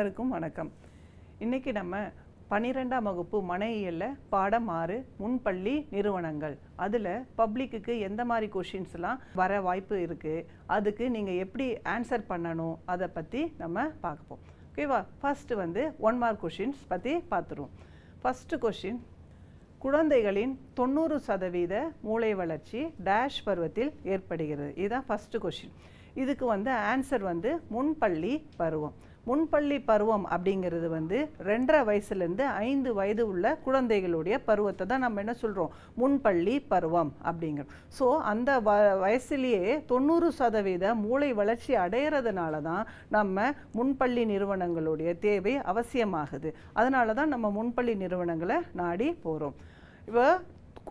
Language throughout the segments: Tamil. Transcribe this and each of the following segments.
அனைவருக்கும் வணக்கம் இன்றைக்கி நம்ம பன்னிரெண்டாம் வகுப்பு மனையியலில் பாடம் ஆறு முன்பள்ளி நிறுவனங்கள் அதில் பப்ளிக்குக்கு எந்த மாதிரி கொஷின்ஸ்லாம் வர வாய்ப்பு இருக்குது அதுக்கு நீங்கள் எப்படி ஆன்சர் பண்ணணும் அதை பற்றி நம்ம பார்ப்போம் ஓகேவா ஃபஸ்ட்டு வந்து ஒன் மார்க் கொஷின்ஸ் பற்றி பார்த்துருவோம் ஃபஸ்ட்டு கொஷின் குழந்தைகளின் தொண்ணூறு சதவீத மூளை வளர்ச்சி டேஷ் பருவத்தில் ஏற்படுகிறது இதுதான் ஃபஸ்ட்டு கொஷின் இதுக்கு வந்து ஆன்சர் வந்து முன்பள்ளி பருவம் முன்பள்ளி பருவம் அப்படிங்கிறது வந்து ரெண்டரை வயசுலேருந்து ஐந்து வயது உள்ள குழந்தைகளுடைய பருவத்தை தான் நம்ம என்ன சொல்கிறோம் முன்பள்ளி பருவம் அப்படிங்கிறோம் ஸோ அந்த வ வயசுலேயே தொண்ணூறு சதவீத மூளை வளர்ச்சி அடையிறதுனால தான் நம்ம முன்பள்ளி நிறுவனங்களுடைய தேவை அவசியமாகுது அதனால தான் நம்ம முன்பள்ளி நிறுவனங்களை நாடி போகிறோம் இப்போ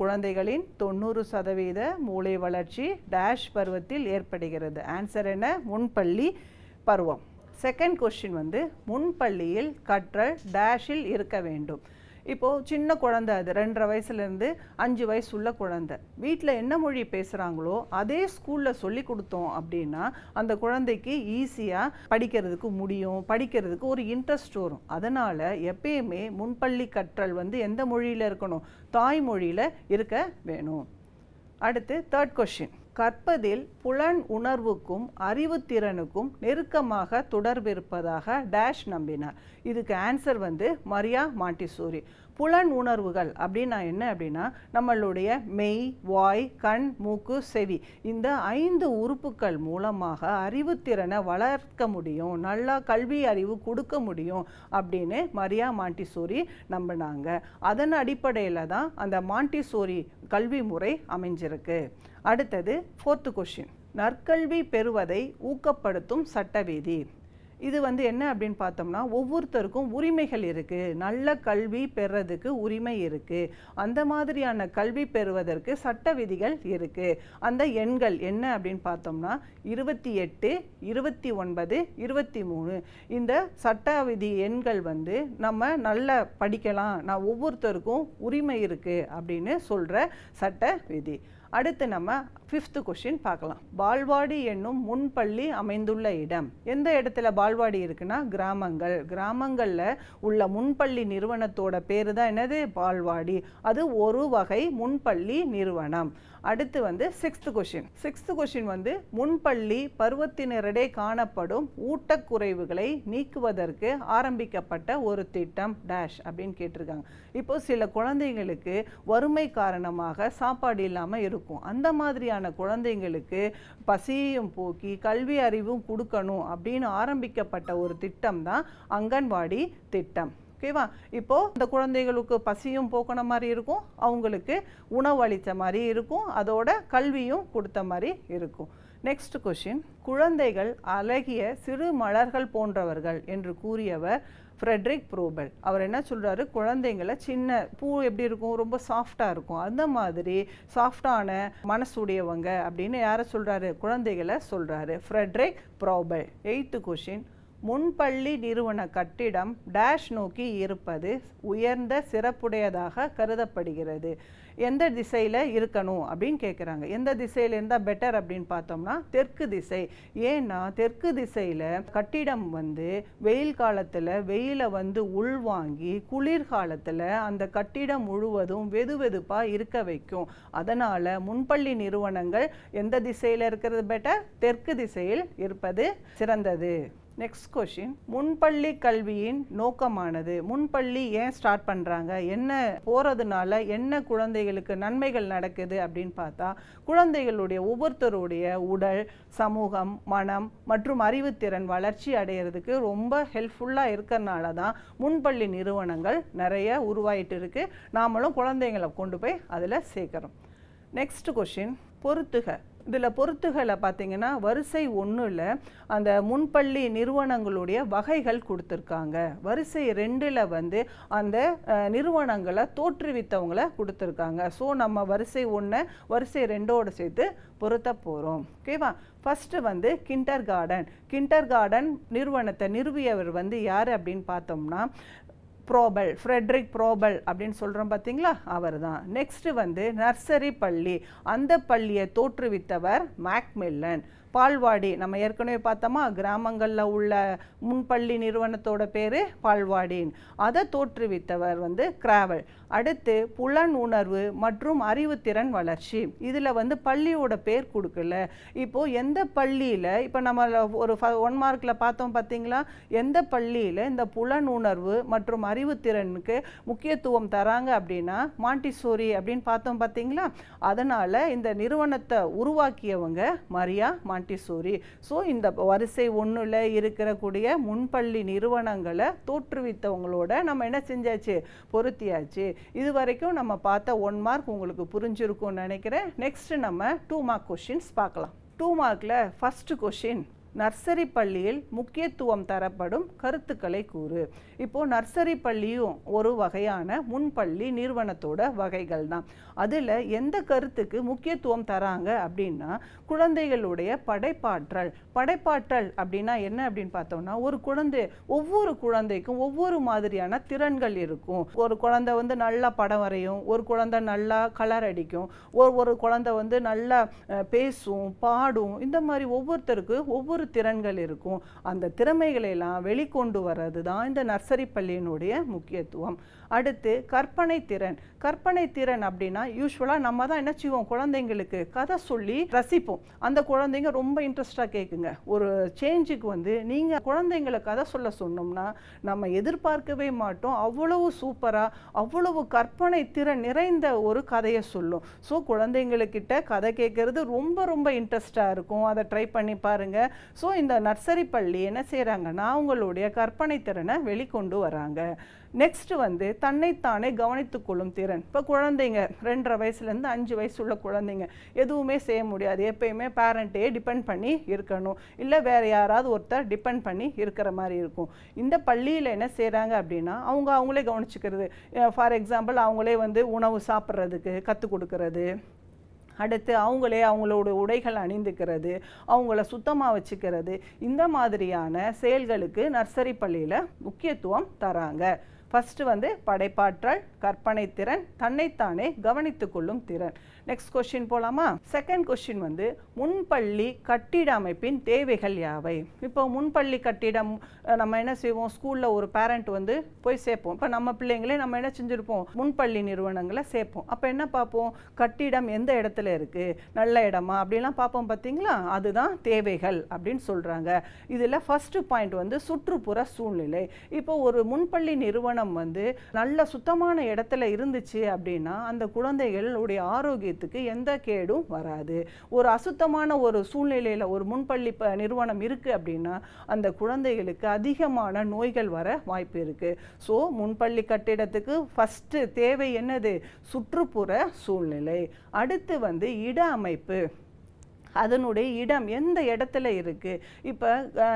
குழந்தைகளின் தொண்ணூறு சதவீத மூளை வளர்ச்சி டேஷ் பருவத்தில் ஏற்படுகிறது ஆன்சர் என்ன முன்பள்ளி பருவம் செகண்ட் கொஷின் வந்து முன்பள்ளியில் கற்றல் டேஷில் இருக்க வேண்டும் இப்போது சின்ன குழந்த அது ரெண்டரை வயசுலேருந்து அஞ்சு வயசு உள்ள குழந்தை வீட்டில் என்ன மொழி பேசுகிறாங்களோ அதே ஸ்கூலில் சொல்லி கொடுத்தோம் அப்படின்னா அந்த குழந்தைக்கு ஈஸியாக படிக்கிறதுக்கு முடியும் படிக்கிறதுக்கு ஒரு இன்ட்ரெஸ்ட் வரும் அதனால் எப்பயுமே முன்பள்ளி கற்றல் வந்து எந்த மொழியில் இருக்கணும் தாய்மொழியில் இருக்க வேணும் அடுத்து தேர்ட் கொஷின் கற்பதில் புலன் உணர்வுக்கும் அறிவுத்திறனுக்கும் நெருக்கமாக தொடர்பிருப்பதாக டேஷ் நம்பினார் இதுக்கு ஆன்சர் வந்து மரியா மாண்டிசூரி புலன் உணர்வுகள் அப்படின்னா என்ன அப்படின்னா நம்மளுடைய மெய் வாய் கண் மூக்கு செவி இந்த ஐந்து உறுப்புக்கள் மூலமாக அறிவுத்திறனை வளர்க்க முடியும் நல்லா கல்வி அறிவு கொடுக்க முடியும் அப்படின்னு மரியா மாண்டிசோரி நம்பினாங்க அதன் அடிப்படையில் தான் அந்த மாண்டிசோரி கல்வி முறை அமைஞ்சிருக்கு அடுத்தது ஃபோர்த்து கொஷின் நற்கல்வி பெறுவதை ஊக்கப்படுத்தும் சட்டவீதி இது வந்து என்ன அப்படின்னு பார்த்தோம்னா ஒவ்வொருத்தருக்கும் உரிமைகள் இருக்குது நல்ல கல்வி பெறதுக்கு உரிமை இருக்குது அந்த மாதிரியான கல்வி பெறுவதற்கு சட்ட விதிகள் இருக்குது அந்த எண்கள் என்ன அப்படின்னு பார்த்தோம்னா இருபத்தி எட்டு இருபத்தி ஒன்பது இருபத்தி மூணு இந்த சட்ட விதி எண்கள் வந்து நம்ம நல்லா படிக்கலாம் நான் ஒவ்வொருத்தருக்கும் உரிமை இருக்குது அப்படின்னு சொல்கிற சட்ட விதி அடுத்து நம்ம ஃபிஃப்த்து கொஷின் பார்க்கலாம் பால்வாடி என்னும் முன்பள்ளி அமைந்துள்ள இடம் எந்த இடத்துல பால்வாடி இருக்குன்னா கிராமங்கள் கிராமங்களில் உள்ள முன்பள்ளி நிறுவனத்தோட பேர் தான் என்னது பால்வாடி அது ஒரு வகை முன்பள்ளி நிறுவனம் அடுத்து வந்து சிக்ஸ்த்து கொஷின் சிக்ஸ்த்து கொஷின் வந்து முன்பள்ளி பருவத்தினரிடே காணப்படும் ஊட்டக்குறைவுகளை நீக்குவதற்கு ஆரம்பிக்கப்பட்ட ஒரு திட்டம் டேஷ் அப்படின்னு கேட்டிருக்காங்க இப்போ சில குழந்தைங்களுக்கு வறுமை காரணமாக சாப்பாடு இல்லாமல் இருக்கும் இருக்கும் அந்த மாதிரியான குழந்தைங்களுக்கு பசியும் போக்கி கல்வி அறிவும் கொடுக்கணும் அப்படின்னு ஆரம்பிக்கப்பட்ட ஒரு திட்டம் தான் அங்கன்வாடி திட்டம் ஓகேவா இப்போது இந்த குழந்தைகளுக்கு பசியும் போக்கின மாதிரி இருக்கும் அவங்களுக்கு உணவு அளித்த மாதிரி இருக்கும் அதோட கல்வியும் கொடுத்த மாதிரி இருக்கும் நெக்ஸ்ட் கொஷின் குழந்தைகள் அழகிய சிறு மலர்கள் போன்றவர்கள் என்று கூறியவர் ஃப்ரெட்ரிக் ப்ரூபல் அவர் என்ன சொல்கிறாரு குழந்தைங்களை சின்ன பூ எப்படி இருக்கும் ரொம்ப சாஃப்டாக இருக்கும் அந்த மாதிரி சாஃப்டான மனசுடையவங்க அப்படின்னு யாரை சொல்கிறாரு குழந்தைகளை சொல்கிறாரு ஃப்ரெட்ரிக் ப்ரோபெல் எயித்து கொஷின் முன்பள்ளி நிறுவன கட்டிடம் டேஷ் நோக்கி இருப்பது உயர்ந்த சிறப்புடையதாக கருதப்படுகிறது எந்த திசையில் இருக்கணும் அப்படின்னு கேட்குறாங்க எந்த திசையில் இருந்தால் பெட்டர் அப்படின்னு பார்த்தோம்னா தெற்கு திசை ஏன்னா தெற்கு திசையில் கட்டிடம் வந்து வெயில் காலத்தில் வெயிலை வந்து உள்வாங்கி குளிர்காலத்தில் அந்த கட்டிடம் முழுவதும் வெது வெதுப்பாக இருக்க வைக்கும் அதனால் முன்பள்ளி நிறுவனங்கள் எந்த திசையில் இருக்கிறது பெட்டர் தெற்கு திசையில் இருப்பது சிறந்தது நெக்ஸ்ட் கொஷின் முன்பள்ளி கல்வியின் நோக்கமானது முன்பள்ளி ஏன் ஸ்டார்ட் பண்ணுறாங்க என்ன போகிறதுனால என்ன குழந்தைகளுக்கு நன்மைகள் நடக்குது அப்படின்னு பார்த்தா குழந்தைகளுடைய ஒவ்வொருத்தருடைய உடல் சமூகம் மனம் மற்றும் அறிவுத்திறன் வளர்ச்சி அடையிறதுக்கு ரொம்ப ஹெல்ப்ஃபுல்லாக இருக்கிறனால தான் முன்பள்ளி நிறுவனங்கள் நிறைய உருவாயிட்டு இருக்குது நாமளும் குழந்தைங்களை கொண்டு போய் அதில் சேர்க்குறோம் நெக்ஸ்ட் கொஷின் பொறுத்துக இதில் பொருத்துகளை பார்த்தீங்கன்னா வரிசை ஒன்றில் அந்த முன்பள்ளி நிறுவனங்களுடைய வகைகள் கொடுத்துருக்காங்க வரிசை ரெண்டில் வந்து அந்த நிறுவனங்களை தோற்றுவித்தவங்கள கொடுத்துருக்காங்க ஸோ நம்ம வரிசை ஒன்று வரிசை ரெண்டோடு சேர்த்து பொருத்த போகிறோம் ஓகேவா ஃபஸ்ட்டு வந்து கிண்டர் கார்டன் கிண்டர் கார்டன் நிறுவனத்தை நிறுவியவர் வந்து யார் அப்படின்னு பார்த்தோம்னா ப்ரோபல் ஃப்ரெட்ரிக் ப்ரோபல் அப்படின்னு சொல்கிறோம் பார்த்தீங்களா அவர் தான் நெக்ஸ்ட்டு வந்து நர்சரி பள்ளி அந்த பள்ளியை தோற்றுவித்தவர் மேக்மில்லன் பால்வாடி நம்ம ஏற்கனவே பார்த்தோமா கிராமங்களில் உள்ள முன்பள்ளி நிறுவனத்தோட பேர் பால்வாடின் அதை தோற்றுவித்தவர் வந்து கிராவல் அடுத்து புலன் உணர்வு மற்றும் அறிவுத்திறன் வளர்ச்சி இதில் வந்து பள்ளியோட பேர் கொடுக்கல இப்போது எந்த பள்ளியில் இப்போ நம்ம ஒரு ஒன் மார்க்கில் பார்த்தோம் பார்த்தீங்களா எந்த பள்ளியில் இந்த புலன் உணர்வு மற்றும் அறிவுத்திறனுக்கு முக்கியத்துவம் தராங்க அப்படின்னா மாண்டிசோரி அப்படின்னு பார்த்தோம் பார்த்தீங்களா அதனால் இந்த நிறுவனத்தை உருவாக்கியவங்க மரியா மாண்டிசோரி ஸோ இந்த வரிசை ஒன்றில் இருக்கிறக்கூடிய முன்பள்ளி நிறுவனங்களை தோற்றுவித்தவங்களோட நம்ம என்ன செஞ்சாச்சு பொருத்தியாச்சு இது வரைக்கும் நம்ம பார்த்த ஒன் மார்க் உங்களுக்கு புரிஞ்சிருக்கும்னு நினைக்கிறேன் நெக்ஸ்ட்டு நம்ம டூ மார்க் கொஷின்ஸ் பார்க்கலாம் டூ மார்க்கில் ஃபஸ்ட்டு கொஷின் நர்சரி பள்ளியில் முக்கியத்துவம் தரப்படும் கருத்துக்களை கூறு இப்போது நர்சரி பள்ளியும் ஒரு வகையான முன்பள்ளி நிறுவனத்தோட வகைகள் தான் அதில் எந்த கருத்துக்கு முக்கியத்துவம் தராங்க அப்படின்னா குழந்தைகளுடைய படைப்பாற்றல் படைப்பாற்றல் அப்படின்னா என்ன அப்படின்னு பார்த்தோம்னா ஒரு குழந்தை ஒவ்வொரு குழந்தைக்கும் ஒவ்வொரு மாதிரியான திறன்கள் இருக்கும் ஒரு குழந்தை வந்து நல்லா படம் வரையும் ஒரு குழந்தை நல்லா கலர் அடிக்கும் ஒரு ஒரு குழந்தை வந்து நல்லா பேசும் பாடும் இந்த மாதிரி ஒவ்வொருத்தருக்கு ஒவ்வொரு ஒவ்வொரு திறன்கள் இருக்கும் அந்த திறமைகளை எல்லாம் வெளிக்கொண்டு வர்றது தான் இந்த நர்சரி பள்ளியினுடைய முக்கியத்துவம் அடுத்து கற்பனை திறன் கற்பனை திறன் அப்படின்னா யூஸ்வலாக நம்ம தான் என்ன செய்வோம் குழந்தைங்களுக்கு கதை சொல்லி ரசிப்போம் அந்த குழந்தைங்க ரொம்ப இன்ட்ரெஸ்டாக கேட்குங்க ஒரு சேஞ்சுக்கு வந்து நீங்கள் குழந்தைங்களை கதை சொல்ல சொன்னோம்னா நம்ம எதிர்பார்க்கவே மாட்டோம் அவ்வளவு சூப்பராக அவ்வளவு கற்பனை திறன் நிறைந்த ஒரு கதையை சொல்லும் ஸோ குழந்தைங்களுக்கிட்ட கதை கேட்கறது ரொம்ப ரொம்ப இன்ட்ரெஸ்டாக இருக்கும் அதை ட்ரை பண்ணி பாருங்கள் ஸோ இந்த நர்சரி பள்ளி என்ன செய்கிறாங்கன்னா அவங்களுடைய கற்பனை திறனை வெளிக்கொண்டு வராங்க நெக்ஸ்ட்டு வந்து தன்னைத்தானே கவனித்துக்கொள்ளும் திறன் இப்போ குழந்தைங்க ரெண்டரை வயசுலேருந்து அஞ்சு வயசுள்ள குழந்தைங்க எதுவுமே செய்ய முடியாது எப்பயுமே பேரண்ட்டே டிபெண்ட் பண்ணி இருக்கணும் இல்லை வேறு யாராவது ஒருத்தர் டிபெண்ட் பண்ணி இருக்கிற மாதிரி இருக்கும் இந்த பள்ளியில் என்ன செய்கிறாங்க அப்படின்னா அவங்க அவங்களே கவனிச்சுக்கிறது ஃபார் எக்ஸாம்பிள் அவங்களே வந்து உணவு சாப்பிட்றதுக்கு கற்றுக் கொடுக்கறது அடுத்து அவங்களே அவங்களோட உடைகள் அணிந்துக்கிறது அவங்கள சுத்தமாக வச்சுக்கிறது இந்த மாதிரியான செயல்களுக்கு நர்சரி பள்ளியில் முக்கியத்துவம் தராங்க ஃபஸ்ட்டு வந்து படைப்பாற்றல் கற்பனை திறன் தன்னைத்தானே கவனித்து கொள்ளும் திறன் நெக்ஸ்ட் கொஸ்டின் போகலாமா செகண்ட் கொஸ்டின் வந்து முன்பள்ளி கட்டிட அமைப்பின் தேவைகள் யாவை இப்போ முன்பள்ளி கட்டிடம் நம்ம என்ன செய்வோம் ஸ்கூலில் ஒரு பேரண்ட் வந்து போய் சேர்ப்போம் இப்போ நம்ம பிள்ளைங்களே நம்ம என்ன செஞ்சுருப்போம் முன்பள்ளி நிறுவனங்களை சேர்ப்போம் அப்போ என்ன பார்ப்போம் கட்டிடம் எந்த இடத்துல இருக்குது நல்ல இடமா அப்படிலாம் பார்ப்போம் பார்த்தீங்களா அதுதான் தேவைகள் அப்படின்னு சொல்கிறாங்க இதில் ஃபஸ்ட்டு பாயிண்ட் வந்து சுற்றுப்புற சூழ்நிலை இப்போ ஒரு முன்பள்ளி நிறுவனம் வந்து நல்ல சுத்தமான இடத்துல இருந்துச்சு அப்படின்னா அந்த குழந்தைகளுடைய ஆரோக்கியத்தை ஆரோக்கியத்துக்கு எந்த கேடும் வராது ஒரு அசுத்தமான ஒரு சூழ்நிலையில் ஒரு முன்பள்ளி நிறுவனம் இருக்குது அப்படின்னா அந்த குழந்தைகளுக்கு அதிகமான நோய்கள் வர வாய்ப்பு இருக்குது ஸோ முன்பள்ளி கட்டிடத்துக்கு ஃபஸ்ட்டு தேவை என்னது சுற்றுப்புற சூழ்நிலை அடுத்து வந்து இட அமைப்பு அதனுடைய இடம் எந்த இடத்துல இருக்குது இப்போ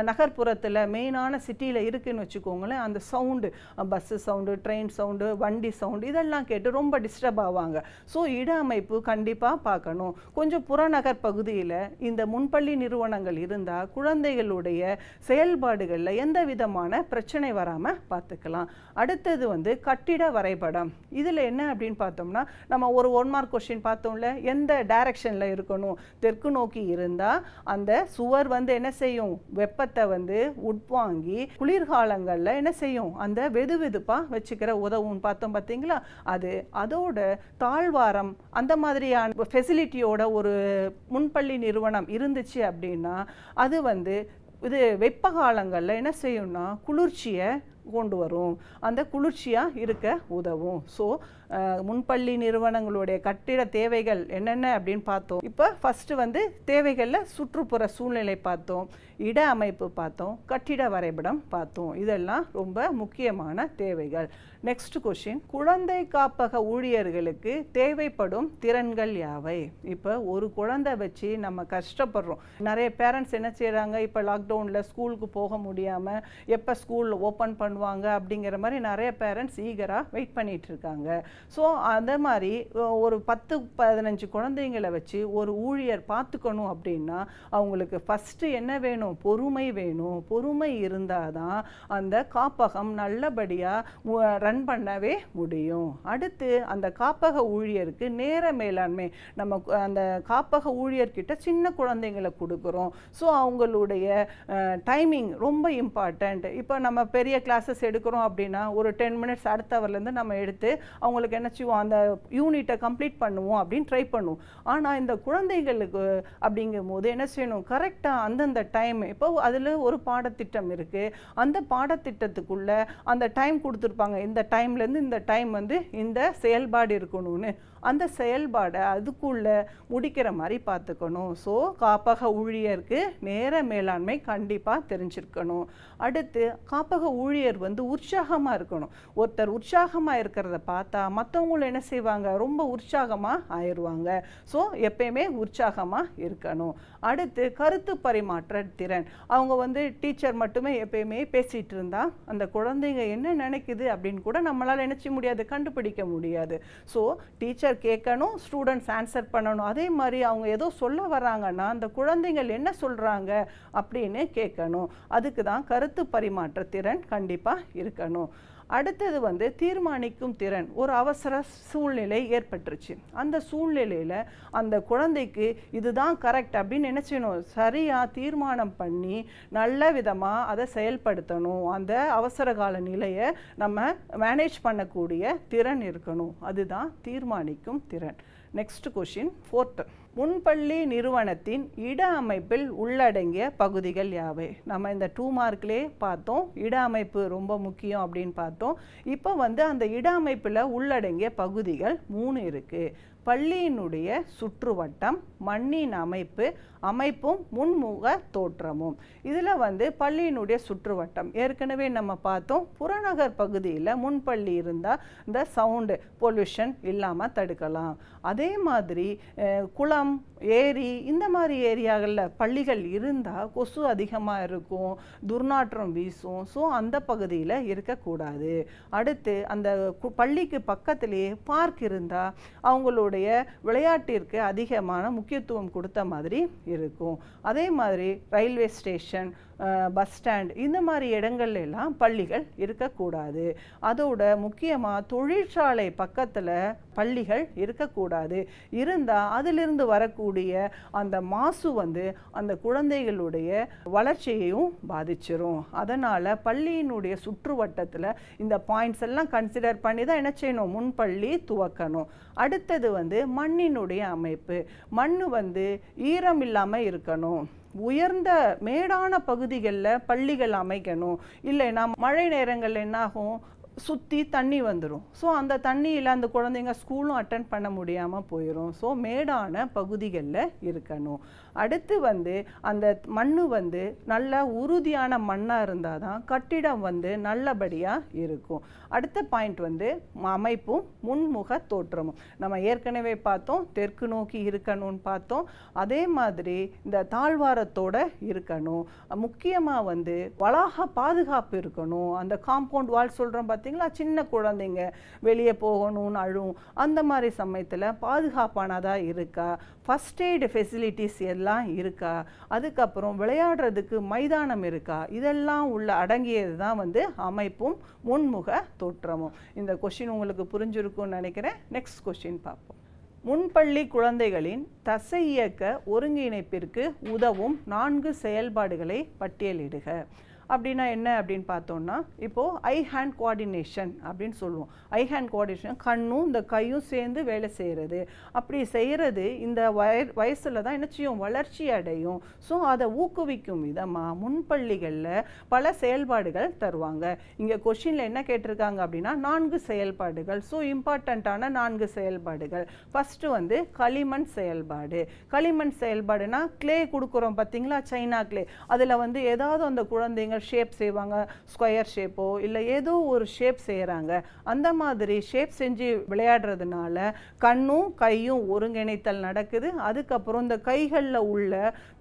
நகர்ப்புறத்தில் மெயினான சிட்டியில் இருக்குதுன்னு வச்சுக்கோங்களேன் அந்த sound bus sound train sound வண்டி சவுண்டு இதெல்லாம் கேட்டு ரொம்ப டிஸ்டர்ப் ஆவாங்க ஸோ இட அமைப்பு கண்டிப்பாக பார்க்கணும் கொஞ்சம் புறநகர் பகுதியில் இந்த முன்பள்ளி நிறுவனங்கள் இருந்தால் குழந்தைகளுடைய செயல்பாடுகளில் எந்த விதமான பிரச்சனை வராமல் பார்த்துக்கலாம் அடுத்தது வந்து கட்டிட வரைபடம் இதில் என்ன அப்படின்னு பார்த்தோம்னா நம்ம ஒரு ஒன் மார்க் கொஷின் பார்த்தோம்ல எந்த டைரக்ஷனில் இருக்கணும் தெற்கு நோக்கி இருந்தால் அந்த சுவர் வந்து என்ன செய்யும் வெப்பத்தை வந்து உட்வாங்கி குளிர்காலங்களில் என்ன செய்யும் அந்த வெது வெதுப்பாக வச்சுக்கிற உதவும் பார்த்தோம் பார்த்தீங்களா அது அதோட தாழ்வாரம் அந்த மாதிரியான ஃபெசிலிட்டியோட ஒரு முன்பள்ளி நிறுவனம் இருந்துச்சு அப்படின்னா அது வந்து இது வெப்ப காலங்களில் என்ன செய்யும்னா குளிர்ச்சியை கொண்டு வரும் அந்த குளிர்ச்சியாக இருக்க உதவும் ஸோ முன்பள்ளி நிறுவனங்களுடைய கட்டிட தேவைகள் என்னென்ன அப்படின்னு பார்த்தோம் இப்போ ஃபஸ்ட்டு வந்து தேவைகளில் சுற்றுப்புற சூழ்நிலை பார்த்தோம் இட அமைப்பு பார்த்தோம் கட்டிட வரைபடம் பார்த்தோம் இதெல்லாம் ரொம்ப முக்கியமான தேவைகள் நெக்ஸ்ட் கொஷின் குழந்தை காப்பக ஊழியர்களுக்கு தேவைப்படும் திறன்கள் யாவை இப்போ ஒரு குழந்தை வச்சு நம்ம கஷ்டப்படுறோம் நிறைய பேரண்ட்ஸ் என்ன செய்கிறாங்க இப்போ லாக்டவுனில் ஸ்கூலுக்கு போக முடியாமல் எப்போ ஸ்கூலில் ஓப்பன் பண்ணுவாங்க அப்படிங்கிற மாதிரி நிறைய பேரண்ட்ஸ் ஈகராக வெயிட் பண்ணிட்டு இருக்காங்க ஸோ அதே மாதிரி ஒரு பத்து பதினஞ்சு குழந்தைங்களை வச்சு ஒரு ஊழியர் பார்த்துக்கணும் அப்படின்னா அவங்களுக்கு ஃபஸ்ட்டு என்ன வேணும் பொறுமை வேணும் பொறுமை இருந்தால் தான் அந்த காப்பகம் நல்லபடியாக ரன் பண்ணவே முடியும் அடுத்து அந்த காப்பக ஊழியருக்கு நேர மேலாண்மை நம்ம அந்த காப்பக ஊழியர்கிட்ட சின்ன குழந்தைங்களை கொடுக்குறோம் ஸோ அவங்களுடைய டைமிங் ரொம்ப இம்பார்ட்டண்ட் இப்போ நம்ம பெரிய கிளாஸஸ் எடுக்கிறோம் அப்படின்னா ஒரு டென் மினிட்ஸ் அடுத்த அவர்லேருந்து நம்ம எடுத்து அவங்களுக்கு என்ன செய்வோம் அந்த யூனிட்டை கம்ப்ளீட் பண்ணுவோம் அப்படின்னு ட்ரை பண்ணுவோம் ஆனால் இந்த குழந்தைகளுக்கு அப்படிங்கும் போது என்ன செய்யணும் கரெக்டாக அந்தந்த டைம் இப்போ அதில் ஒரு பாடத்திட்டம் இருக்குது அந்த பாடத்திட்டத்துக்குள்ளே அந்த டைம் கொடுத்துருப்பாங்க இந்த டைம்லேருந்து இந்த டைம் வந்து இந்த செயல்பாடு இருக்கணும்னு அந்த செயல்பாடை அதுக்குள்ளே முடிக்கிற மாதிரி பார்த்துக்கணும் ஸோ காப்பக ஊழியருக்கு நேர மேலாண்மை கண்டிப்பாக தெரிஞ்சிருக்கணும் அடுத்து காப்பக ஊழியர் வந்து உற்சாகமாக இருக்கணும் ஒருத்தர் உற்சாகமாக இருக்கிறத பார்த்தா மற்றவங்களும் என்ன செய்வாங்க ரொம்ப உற்சாகமாக ஆயிடுவாங்க ஸோ எப்பயுமே உற்சாகமாக இருக்கணும் அடுத்து கருத்து பரிமாற்ற திறன் அவங்க வந்து டீச்சர் மட்டுமே எப்பயுமே பேசிகிட்டு இருந்தால் அந்த குழந்தைங்க என்ன நினைக்குது அப்படின்னு கூட நம்மளால் நினச்சி முடியாது கண்டுபிடிக்க முடியாது ஸோ டீச்சர் டீச்சர் கேட்கணும் ஸ்டூடெண்ட்ஸ் ஆன்சர் பண்ணணும் அதே மாதிரி அவங்க ஏதோ சொல்ல வராங்கன்னா அந்த குழந்தைகள் என்ன சொல்கிறாங்க அப்படின்னு கேட்கணும் அதுக்கு தான் கருத்து பரிமாற்ற திறன் கண்டிப்பாக இருக்கணும் அடுத்தது வந்து தீர்மானிக்கும் திறன் ஒரு அவசர சூழ்நிலை ஏற்பட்டுருச்சு அந்த சூழ்நிலையில் அந்த குழந்தைக்கு இதுதான் கரெக்ட் அப்படின்னு நினச்சிடணும் சரியாக தீர்மானம் பண்ணி நல்ல விதமாக அதை செயல்படுத்தணும் அந்த அவசர கால நிலையை நம்ம மேனேஜ் பண்ணக்கூடிய திறன் இருக்கணும் அதுதான் தீர்மானிக்கும் திறன் நெக்ஸ்ட் கொஷின் ஃபோர்த்து முன்பள்ளி நிறுவனத்தின் இட அமைப்பில் உள்ளடங்கிய பகுதிகள் யாவை நம்ம இந்த டூ மார்க்லேயே பார்த்தோம் இட அமைப்பு ரொம்ப முக்கியம் அப்படின்னு பார்த்தோம் இப்போ வந்து அந்த இட அமைப்பில் உள்ளடங்கிய பகுதிகள் மூணு இருக்குது பள்ளியினுடைய சுற்றுவட்டம் மண்ணின் அமைப்பு அமைப்பும் முன்முக தோற்றமும் இதில் வந்து பள்ளியினுடைய சுற்றுவட்டம் ஏற்கனவே நம்ம பார்த்தோம் புறநகர் பகுதியில் முன்பள்ளி இருந்தால் இந்த சவுண்டு பொல்யூஷன் இல்லாமல் தடுக்கலாம் அதே மாதிரி குளம் ஏரி இந்த மாதிரி ஏரியாவில் பள்ளிகள் இருந்தால் கொசு அதிகமாக இருக்கும் துர்நாற்றம் வீசும் ஸோ அந்த பகுதியில் இருக்கக்கூடாது அடுத்து அந்த பள்ளிக்கு பக்கத்திலேயே பார்க் இருந்தால் அவங்களுடைய விளையாட்டிற்கு அதிகமான முக்கிய முக்கியத்துவம் கொடுத்த மாதிரி இருக்கும் அதே மாதிரி ரயில்வே ஸ்டேஷன் பஸ் ஸ்டாண்ட் இந்த மாதிரி இடங்கள்ல எல்லாம் பள்ளிகள் இருக்கக்கூடாது அதோட முக்கியமாக தொழிற்சாலை பக்கத்தில் பள்ளிகள் இருக்கக்கூடாது இருந்தால் அதிலிருந்து வரக்கூடிய அந்த மாசு வந்து அந்த குழந்தைகளுடைய வளர்ச்சியையும் பாதிச்சிரும் அதனால் பள்ளியினுடைய சுற்றுவட்டத்தில் இந்த பாயிண்ட்ஸ் எல்லாம் கன்சிடர் பண்ணி தான் என்ன செய்யணும் முன் பள்ளி துவக்கணும் அடுத்தது வந்து மண்ணினுடைய அமைப்பு மண் வந்து ஈரம் இல்லாமல் இருக்கணும் உயர்ந்த மேடான பகுதிகளில் பள்ளிகள் அமைக்கணும் இல்லைன்னா மழை நேரங்கள் என்னாகும் சுற்றி தண்ணி வந்துடும் ஸோ அந்த தண்ணியில் அந்த குழந்தைங்க ஸ்கூலும் அட்டன் பண்ண முடியாமல் போயிடும் ஸோ மேடான பகுதிகளில் இருக்கணும் அடுத்து வந்து அந்த மண் வந்து நல்ல உறுதியான மண்ணாக இருந்தால் தான் கட்டிடம் வந்து நல்லபடியாக இருக்கும் அடுத்த பாயிண்ட் வந்து அமைப்பும் முன்முக தோற்றமும் நம்ம ஏற்கனவே பார்த்தோம் தெற்கு நோக்கி இருக்கணும்னு பார்த்தோம் அதே மாதிரி இந்த தாழ்வாரத்தோடு இருக்கணும் முக்கியமாக வந்து வளாக பாதுகாப்பு இருக்கணும் அந்த காம்பவுண்ட் வால் சொல்கிறோம் பார்த்தா பார்த்தீங்களா சின்ன குழந்தைங்க வெளியே போகணும்னு அழும் அந்த மாதிரி சமயத்தில் பாதுகாப்பானதாக இருக்கா ஃபஸ்ட் எய்டு ஃபெசிலிட்டிஸ் எல்லாம் இருக்கா அதுக்கப்புறம் விளையாடுறதுக்கு மைதானம் இருக்கா இதெல்லாம் உள்ள அடங்கியது தான் வந்து அமைப்பும் முன்முக தோற்றமும் இந்த கொஷின் உங்களுக்கு புரிஞ்சிருக்கும்னு நினைக்கிறேன் நெக்ஸ்ட் கொஷின் பார்ப்போம் முன்பள்ளி குழந்தைகளின் தசை இயக்க ஒருங்கிணைப்பிற்கு உதவும் நான்கு செயல்பாடுகளை பட்டியலிடுக அப்படின்னா என்ன அப்படின்னு பார்த்தோம்னா இப்போது ஐ ஹேண்ட் கோஆர்டினேஷன் அப்படின்னு சொல்லுவோம் ஐ ஹேண்ட் கோஆர்டினேஷன் கண்ணும் இந்த கையும் சேர்ந்து வேலை செய்கிறது அப்படி செய்கிறது இந்த வய வயசில் தான் என்ன செய்யும் வளர்ச்சி அடையும் ஸோ அதை ஊக்குவிக்கும் விதமாக முன்பள்ளிகளில் பல செயல்பாடுகள் தருவாங்க இங்கே கொஷினில் என்ன கேட்டிருக்காங்க அப்படின்னா நான்கு செயல்பாடுகள் ஸோ இம்பார்ட்டண்ட்டான நான்கு செயல்பாடுகள் ஃபஸ்ட்டு வந்து களிமண் செயல்பாடு களிமண் செயல்பாடுனா கிளே கொடுக்குறோம் பார்த்தீங்களா சைனா கிளே அதில் வந்து ஏதாவது அந்த குழந்தைங்க ஷேப் செய்வாங்க ஸ்கொயர் ஷேப்போ இல்லை ஏதோ ஒரு ஷேப் செய்கிறாங்க அந்த மாதிரி ஷேப் செஞ்சு விளையாடுறதுனால கண்ணும் கையும் ஒருங்கிணைத்தல் நடக்குது அதுக்கப்புறம் இந்த கைகளில் உள்ள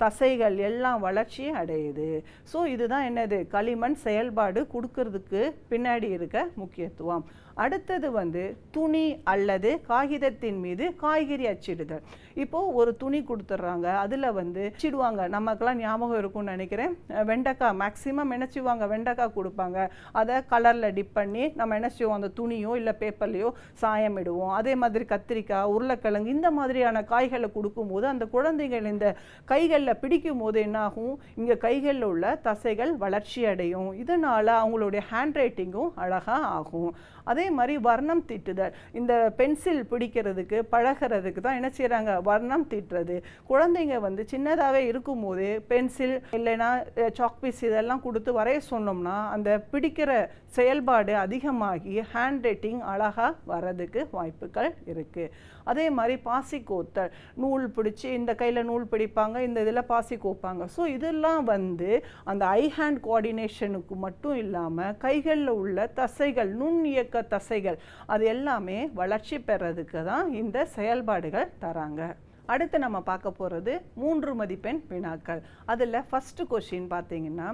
தசைகள் எல்லாம் வளர்ச்சி அடையுது ஸோ இதுதான் என்னது களிமண் செயல்பாடு கொடுக்கறதுக்கு பின்னாடி இருக்க முக்கியத்துவம் அடுத்தது வந்து துணி அல்லது காகிதத்தின் மீது காய்கறி அச்சிடுதல் இப்போது ஒரு துணி கொடுத்துட்றாங்க அதில் வந்து அச்சிடுவாங்க நமக்கெல்லாம் ஞாபகம் இருக்கும்னு நினைக்கிறேன் வெண்டைக்காய் மேக்ஸிமம் நினச்சிவாங்க வெண்டைக்காய் கொடுப்பாங்க அதை கலரில் டிப் பண்ணி நம்ம என்ன அந்த துணியோ இல்லை பேப்பர்லையோ சாயம் இடுவோம் அதே மாதிரி கத்திரிக்காய் உருளைக்கிழங்கு இந்த மாதிரியான காய்களை கொடுக்கும்போது அந்த குழந்தைகள் இந்த கைகளில் பிடிக்கும் போது என்னாகும் இங்கே கைகளில் உள்ள தசைகள் வளர்ச்சி அடையும் இதனால் அவங்களுடைய ஹேண்ட் ரைட்டிங்கும் அழகாக ஆகும் அதே மாதிரி வர்ணம் தீட்டுதல் இந்த பென்சில் பிடிக்கிறதுக்கு பழகிறதுக்கு தான் என்ன செய்கிறாங்க வர்ணம் தீட்டுறது குழந்தைங்க வந்து சின்னதாகவே இருக்கும்போது பென்சில் இல்லைன்னா சாக் பீஸ் இதெல்லாம் கொடுத்து வரைய சொன்னோம்னா அந்த பிடிக்கிற செயல்பாடு அதிகமாகி ஹேண்ட் ரைட்டிங் அழகாக வர்றதுக்கு வாய்ப்புகள் இருக்குது அதே மாதிரி பாசி கோத்தல் நூல் பிடிச்சி இந்த கையில் நூல் பிடிப்பாங்க இந்த இதில் பாசி கோப்பாங்க ஸோ இதெல்லாம் வந்து அந்த ஐ ஹேண்ட் கோஆர்டினேஷனுக்கு மட்டும் இல்லாமல் கைகளில் உள்ள தசைகள் நுண் இயக்க தசைகள் அது எல்லாமே வளர்ச்சி பெறதுக்கு தான் இந்த செயல்பாடுகள் தராங்க அடுத்து நம்ம பார்க்க போகிறது மூன்று மதிப்பெண் வினாக்கள் அதில் ஃபஸ்ட்டு கொஷின் பார்த்தீங்கன்னா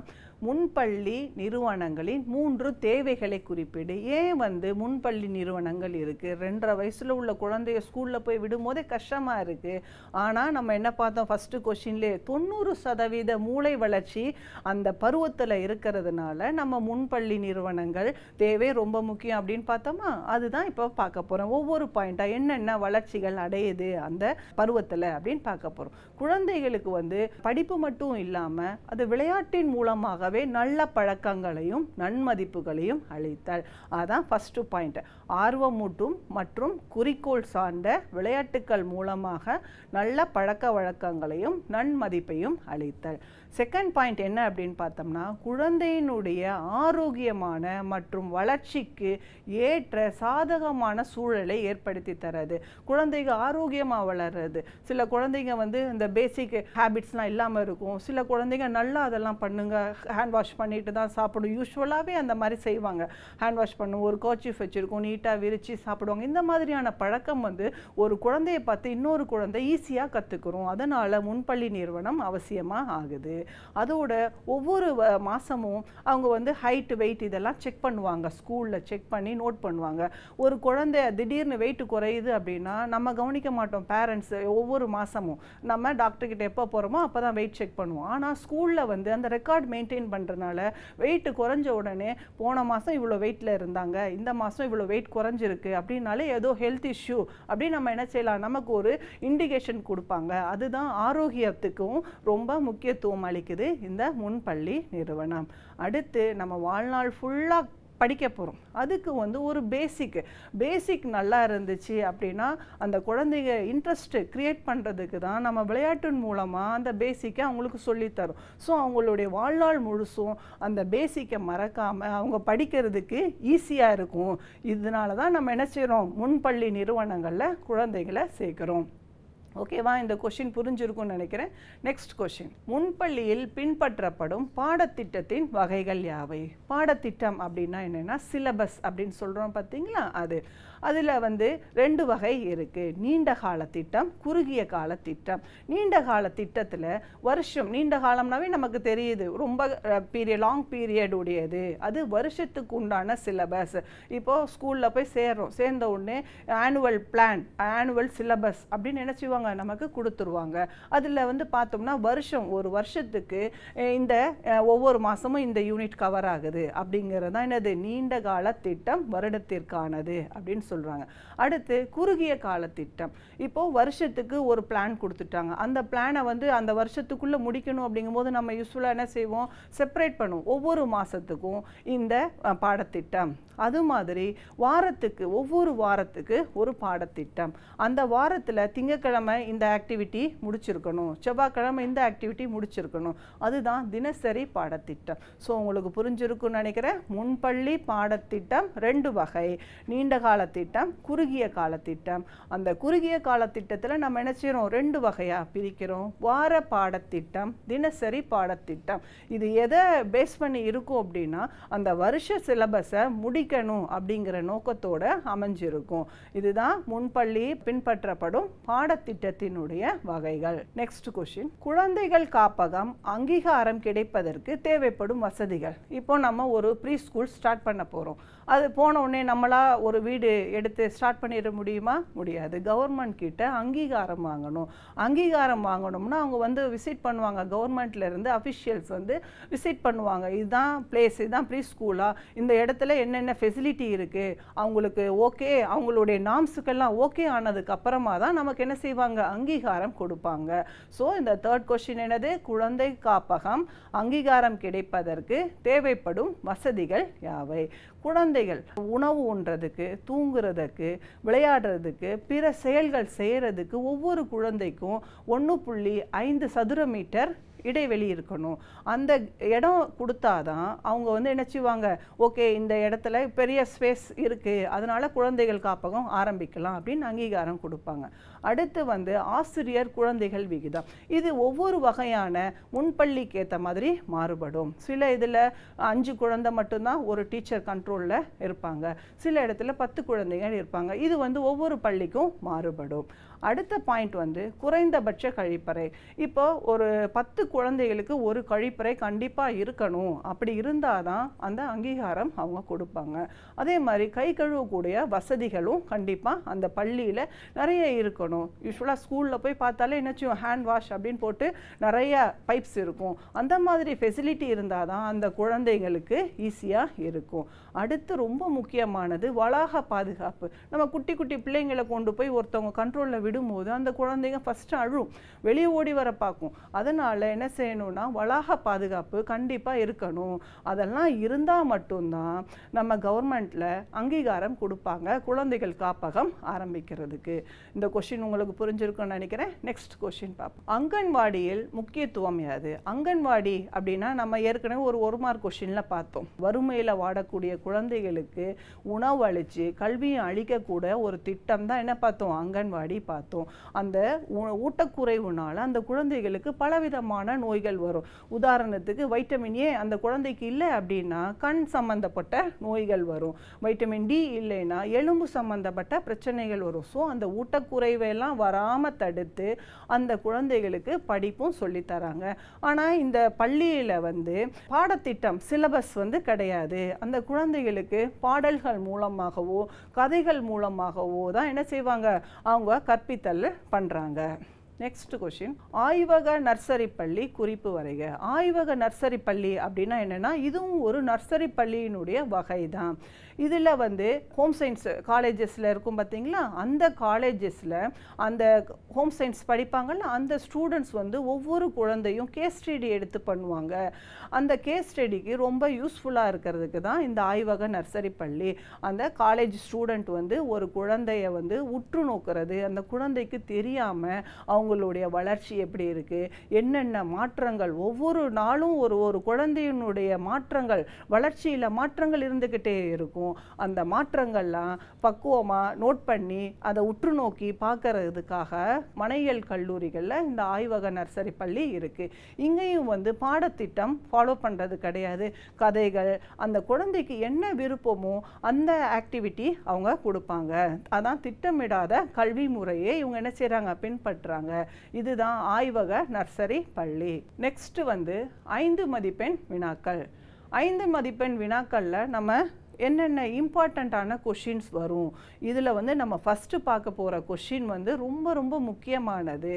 முன்பள்ளி நிறுவனங்களின் மூன்று தேவைகளை குறிப்பிடு ஏன் வந்து முன்பள்ளி நிறுவனங்கள் இருக்குது ரெண்டரை வயசில் உள்ள குழந்தைய ஸ்கூலில் போய் விடும்போதே கஷ்டமாக இருக்குது ஆனால் நம்ம என்ன பார்த்தோம் ஃபஸ்ட்டு கொஷின்லே தொண்ணூறு சதவீத மூளை வளர்ச்சி அந்த பருவத்தில் இருக்கிறதுனால நம்ம முன்பள்ளி நிறுவனங்கள் தேவை ரொம்ப முக்கியம் அப்படின்னு பார்த்தோமா அதுதான் இப்போ பார்க்க போகிறோம் ஒவ்வொரு பாயிண்ட்டாக என்னென்ன வளர்ச்சிகள் அடையுது அந்த பருவத்தில் அப்படின்னு பார்க்க போகிறோம் குழந்தைகளுக்கு வந்து படிப்பு மட்டும் இல்லாமல் அது விளையாட்டின் மூலமாக ஆகவே நல்ல பழக்கங்களையும் நன்மதிப்புகளையும் அளித்தல் அதான் ஃபஸ்ட்டு பாயிண்ட் ஆர்வமூட்டும் மற்றும் குறிக்கோள் சார்ந்த விளையாட்டுக்கள் மூலமாக நல்ல பழக்க வழக்கங்களையும் நன்மதிப்பையும் அளித்தல் செகண்ட் பாயிண்ட் என்ன அப்படின்னு பார்த்தோம்னா குழந்தையினுடைய ஆரோக்கியமான மற்றும் வளர்ச்சிக்கு ஏற்ற சாதகமான சூழலை ஏற்படுத்தி தரது குழந்தைங்க ஆரோக்கியமாக வளர்றது சில குழந்தைங்க வந்து இந்த பேசிக் ஹேபிட்ஸ்லாம் இல்லாமல் இருக்கும் சில குழந்தைங்க நல்லா அதெல்லாம் பண்ணுங்க ஹேண்ட் வாஷ் பண்ணிட்டு தான் சாப்பிடும் யூஸ்வலாகவே அந்த மாதிரி செய்வாங்க ஹேண்ட் வாஷ் பண்ணும் ஒரு கோச்சி வச்சுருக்கோம் நீட்டாக விரித்து சாப்பிடுவாங்க இந்த மாதிரியான பழக்கம் வந்து ஒரு குழந்தையை பார்த்து இன்னொரு குழந்தை ஈஸியாக கற்றுக்குறோம் அதனால் முன்பள்ளி நிறுவனம் அவசியமாக ஆகுது அதோட ஒவ்வொரு மாதமும் அவங்க வந்து ஹைட் வெயிட் இதெல்லாம் செக் பண்ணுவாங்க ஸ்கூலில் செக் பண்ணி நோட் பண்ணுவாங்க ஒரு குழந்தை திடீர்னு வெயிட் குறையுது அப்படின்னா நம்ம கவனிக்க மாட்டோம் பேரண்ட்ஸ் ஒவ்வொரு மாதமும் நம்ம டாக்டர்கிட்ட எப்போ போகிறோமோ அப்போ தான் வெயிட் செக் பண்ணுவோம் ஆனால் ஸ்கூலில் வந்து அந்த ரெக்கார்ட் மெயின்டைன் மெயின்டைன் பண்ணுறதுனால வெயிட் குறைஞ்ச உடனே போன மாதம் இவ்வளோ வெயிட்டில் இருந்தாங்க இந்த மாதம் இவ்வளோ வெயிட் குறைஞ்சிருக்கு அப்படின்னாலே ஏதோ ஹெல்த் இஷ்யூ அப்படின்னு நம்ம என்ன செய்யலாம் நமக்கு ஒரு இண்டிகேஷன் கொடுப்பாங்க அதுதான் ஆரோக்கியத்துக்கும் ரொம்ப முக்கியத்துவம் அளிக்குது இந்த முன்பள்ளி நிறுவனம் அடுத்து நம்ம வாழ்நாள் ஃபுல்லாக படிக்க போகிறோம் அதுக்கு வந்து ஒரு பேசிக் பேசிக் நல்லா இருந்துச்சு அப்படின்னா அந்த குழந்தைங்க இன்ட்ரெஸ்ட்டு க்ரியேட் பண்ணுறதுக்கு தான் நம்ம விளையாட்டின் மூலமாக அந்த பேசிக்கை அவங்களுக்கு சொல்லித்தரும் ஸோ அவங்களுடைய வாழ்நாள் முழுசும் அந்த பேசிக்கை மறக்காமல் அவங்க படிக்கிறதுக்கு ஈஸியாக இருக்கும் இதனால தான் நம்ம என்ன செய்கிறோம் முன்பள்ளி நிறுவனங்களில் குழந்தைகளை சேர்க்குறோம் ஓகேவா இந்த கொஷின் புரிஞ்சிருக்கும்னு நினைக்கிறேன் நெக்ஸ்ட் கொஷின் முன்பள்ளியில் பின்பற்றப்படும் பாடத்திட்டத்தின் வகைகள் யாவை பாடத்திட்டம் அப்படின்னா என்னென்னா சிலபஸ் அப்படின்னு சொல்கிறோம் பார்த்தீங்களா அது அதில் வந்து ரெண்டு வகை இருக்குது நீண்ட கால திட்டம் குறுகிய கால திட்டம் நீண்ட கால திட்டத்தில் வருஷம் நீண்ட காலம்னாவே நமக்கு தெரியுது ரொம்ப பீரியட் லாங் பீரியட் உடையது அது வருஷத்துக்கு உண்டான சிலபஸ் இப்போது ஸ்கூலில் போய் சேர்றோம் சேர்ந்த உடனே ஆனுவல் பிளான் ஆனுவல் சிலபஸ் அப்படின்னு நினச்சிவாங்க நமக்கு கொடுத்துருவாங்க அதில் வந்து பார்த்தோம்னா வருஷம் ஒரு வருஷத்துக்கு இந்த ஒவ்வொரு மாதமும் இந்த யூனிட் கவர் ஆகுது அப்படிங்கிறது தான் என்னது நீண்ட கால திட்டம் வருடத்திற்கானது அப்படின்னு சொல்கிறாங்க அடுத்து குறுகிய கால திட்டம் இப்போது வருஷத்துக்கு ஒரு பிளான் கொடுத்துட்டாங்க அந்த பிளானை வந்து அந்த வருஷத்துக்குள்ளே முடிக்கணும் அப்படிங்கும்போது நம்ம யூஸ்ஃபுல்லாக என்ன செய்வோம் செப்பரேட் பண்ணுவோம் ஒவ்வொரு மாதத்துக்கும் இந்த பாடத்திட்டம் அது மாதிரி வாரத்துக்கு ஒவ்வொரு வாரத்துக்கு ஒரு பாடத்திட்டம் அந்த வாரத்தில் திங்கக்கிழமை இந்த ஆக்டிவிட்டி முடிச்சிருக்கணும் செவ்வாய்க்கிழமை இந்த ஆக்டிவிட்டி முடிச்சிருக்கணும் அதுதான் தினசரி பாடத்திட்டம் ஸோ உங்களுக்கு புரிஞ்சிருக்கும்னு நினைக்கிறேன் முன்பள்ளி பாடத்திட்டம் ரெண்டு வகை நீண்ட காலத்திட்டம் குறுகிய காலத்திட்டம் அந்த குறுகிய காலத்திட்டத்தில் நம்ம என்ன செய்கிறோம் ரெண்டு வகையாக பிரிக்கிறோம் வார பாடத்திட்டம் தினசரி பாடத்திட்டம் இது எதை பேஸ் பண்ணி இருக்கும் அப்படின்னா அந்த வருஷ சிலபஸை முடி படிக்கணும் அப்படிங்கிற நோக்கத்தோடு அமைஞ்சிருக்கும் இதுதான் முன்பள்ளி பின்பற்றப்படும் பாடத்திட்டத்தினுடைய வகைகள் நெக்ஸ்ட் கொஷின் குழந்தைகள் காப்பகம் அங்கீகாரம் கிடைப்பதற்கு தேவைப்படும் வசதிகள் இப்போ நம்ம ஒரு ப்ரீ ஸ்கூல் ஸ்டார்ட் பண்ண போகிறோம் அது போன உடனே நம்மளாக ஒரு வீடு எடுத்து ஸ்டார்ட் பண்ணிட முடியுமா முடியாது கவர்மெண்ட் கிட்ட அங்கீகாரம் வாங்கணும் அங்கீகாரம் வாங்கணும்னா அவங்க வந்து விசிட் பண்ணுவாங்க கவர்மெண்ட்லேருந்து அஃபிஷியல்ஸ் வந்து விசிட் பண்ணுவாங்க இதுதான் பிளேஸ் இதுதான் ப்ரீ ஸ்கூலாக இந்த இடத்துல என்னென்ன ஃபெசிலிட்டி இருக்குது அவங்களுக்கு ஓகே அவங்களுடைய நாம்ஸுக்கெல்லாம் ஓகே ஆனதுக்கு அப்புறமா தான் நமக்கு என்ன செய்வாங்க அங்கீகாரம் கொடுப்பாங்க ஸோ இந்த தேர்ட் கொஷின் என்னது குழந்தை காப்பகம் அங்கீகாரம் கிடைப்பதற்கு தேவைப்படும் வசதிகள் யாவை குழந்தைகள் உணவு உண்றதுக்கு தூங்குறதுக்கு விளையாடுறதுக்கு பிற செயல்கள் செய்கிறதுக்கு ஒவ்வொரு குழந்தைக்கும் ஒன்று புள்ளி ஐந்து சதுர மீட்டர் இடைவெளி இருக்கணும் அந்த இடம் கொடுத்தாதான் அவங்க வந்து நினச்சிவாங்க ஓகே இந்த இடத்துல பெரிய ஸ்பேஸ் இருக்குது அதனால் குழந்தைகள் காப்பகம் ஆரம்பிக்கலாம் அப்படின்னு அங்கீகாரம் கொடுப்பாங்க அடுத்து வந்து ஆசிரியர் குழந்தைகள் விகிதம் இது ஒவ்வொரு வகையான முன்பள்ளிக்கு ஏற்ற மாதிரி மாறுபடும் சில இதில் அஞ்சு குழந்தை மட்டும்தான் ஒரு டீச்சர் கண்ட்ரோலில் இருப்பாங்க சில இடத்துல பத்து குழந்தைகள் இருப்பாங்க இது வந்து ஒவ்வொரு பள்ளிக்கும் மாறுபடும் அடுத்த பாயிண்ட் வந்து குறைந்தபட்ச கழிப்பறை இப்போ ஒரு பத்து குழந்தைகளுக்கு ஒரு கழிப்பறை கண்டிப்பாக இருக்கணும் அப்படி இருந்தால் தான் அந்த அங்கீகாரம் அவங்க கொடுப்பாங்க அதே மாதிரி கை கழுவக்கூடிய வசதிகளும் கண்டிப்பாக அந்த பள்ளியில் நிறைய இருக்கணும் யூஸ்வலாக ஸ்கூலில் போய் பார்த்தாலே என்னச்சும் ஹேண்ட் வாஷ் அப்படின்னு போட்டு நிறைய பைப்ஸ் இருக்கும் அந்த மாதிரி ஃபெசிலிட்டி இருந்தால் தான் அந்த குழந்தைங்களுக்கு ஈஸியாக இருக்கும் அடுத்து ரொம்ப முக்கியமானது வளாக பாதுகாப்பு நம்ம குட்டி குட்டி பிள்ளைங்களை கொண்டு போய் ஒருத்தவங்க கண்ட்ரோலில் விடும்போது அந்த குழந்தைங்க ஃபஸ்ட்டு அழும் வெளியே ஓடி வர பார்க்கும் அதனால் என்ன செய்யணும்னா வளாக பாதுகாப்பு கண்டிப்பாக இருக்கணும் அதெல்லாம் இருந்தால் மட்டும்தான் நம்ம கவர்மெண்ட்டில் அங்கீகாரம் கொடுப்பாங்க குழந்தைகள் காப்பகம் ஆரம்பிக்கிறதுக்கு இந்த கொஷின் உங்களுக்கு புரிஞ்சிருக்கும்னு நினைக்கிறேன் நெக்ஸ்ட் கொஷின் பார்ப்போம் அங்கன்வாடியில் முக்கியத்துவம் யாது அங்கன்வாடி அப்படின்னா நம்ம ஏற்கனவே ஒரு ஒரு மார்க் கொஷினில் பார்த்தோம் வறுமையில் வாடக்கூடிய குழந்தைகளுக்கு உணவு அளித்து கல்வியை அளிக்கக்கூட ஒரு திட்டம் தான் என்ன பார்த்தோம் அங்கன்வாடி பார்த்தோம் அந்த ஊட்டக்குறைவுனால அந்த குழந்தைகளுக்கு பலவிதமான நோய்கள் வரும் உதாரணத்துக்கு வைட்டமின் ஏ அந்த குழந்தைக்கு இல்லை அப்படின்னா கண் சம்மந்தப்பட்ட நோய்கள் வரும் வைட்டமின் டி இல்லைன்னா எலும்பு சம்மந்தப்பட்ட பிரச்சனைகள் வரும் ஸோ அந்த ஊட்டக்குறைவெல்லாம் வராமல் தடுத்து அந்த குழந்தைகளுக்கு படிப்பும் சொல்லித்தராங்க ஆனால் இந்த பள்ளியில் வந்து பாடத்திட்டம் சிலபஸ் வந்து கிடையாது அந்த குழந்தை குழந்தைகளுக்கு பாடல்கள் மூலமாகவோ கதைகள் மூலமாகவோ தான் என்ன செய்வாங்க அவங்க கற்பித்தல் பண்ணுறாங்க நெக்ஸ்ட் கொஷின் ஆய்வக நர்சரி பள்ளி குறிப்பு வரைக ஆய்வக நர்சரி பள்ளி அப்படின்னா என்னென்னா இதுவும் ஒரு நர்சரி பள்ளியினுடைய வகை தான் இதில் வந்து ஹோம் சயின்ஸ் காலேஜஸில் இருக்கும் பார்த்திங்களா அந்த காலேஜஸில் அந்த ஹோம் சயின்ஸ் படிப்பாங்கள்ல அந்த ஸ்டூடெண்ட்ஸ் வந்து ஒவ்வொரு குழந்தையும் கேஸ் ஸ்டடி எடுத்து பண்ணுவாங்க அந்த கேஸ் ஸ்டடிக்கு ரொம்ப யூஸ்ஃபுல்லாக இருக்கிறதுக்கு தான் இந்த ஆய்வக நர்சரி பள்ளி அந்த காலேஜ் ஸ்டூடெண்ட் வந்து ஒரு குழந்தைய வந்து உற்று நோக்கிறது அந்த குழந்தைக்கு தெரியாமல் அவங்க அவங்களுடைய வளர்ச்சி எப்படி இருக்குது என்னென்ன மாற்றங்கள் ஒவ்வொரு நாளும் ஒரு ஒரு குழந்தையினுடைய மாற்றங்கள் வளர்ச்சியில் மாற்றங்கள் இருந்துக்கிட்டே இருக்கும் அந்த மாற்றங்கள்லாம் பக்குவமாக நோட் பண்ணி அதை உற்று நோக்கி பார்க்கறதுக்காக மனையல் கல்லூரிகளில் இந்த ஆய்வக நர்சரி பள்ளி இருக்குது இங்கேயும் வந்து பாடத்திட்டம் ஃபாலோ பண்ணுறது கிடையாது கதைகள் அந்த குழந்தைக்கு என்ன விருப்பமோ அந்த ஆக்டிவிட்டி அவங்க கொடுப்பாங்க அதான் திட்டமிடாத கல்வி முறையை இவங்க என்ன செய்கிறாங்க பின்பற்றுறாங்க இதுதான் ஆய்வக நர்சரி பள்ளி நெக்ஸ்ட் வந்து ஐந்து மதிப்பெண் வினாக்கள் ஐந்து மதிப்பெண் வினாக்களில் நம்ம என்னென்ன இம்பார்ட்டண்ட்டான கொஷின்ஸ் வரும் இதில் வந்து நம்ம ஃபஸ்ட்டு பார்க்க போகிற கொஷின் வந்து ரொம்ப ரொம்ப முக்கியமானது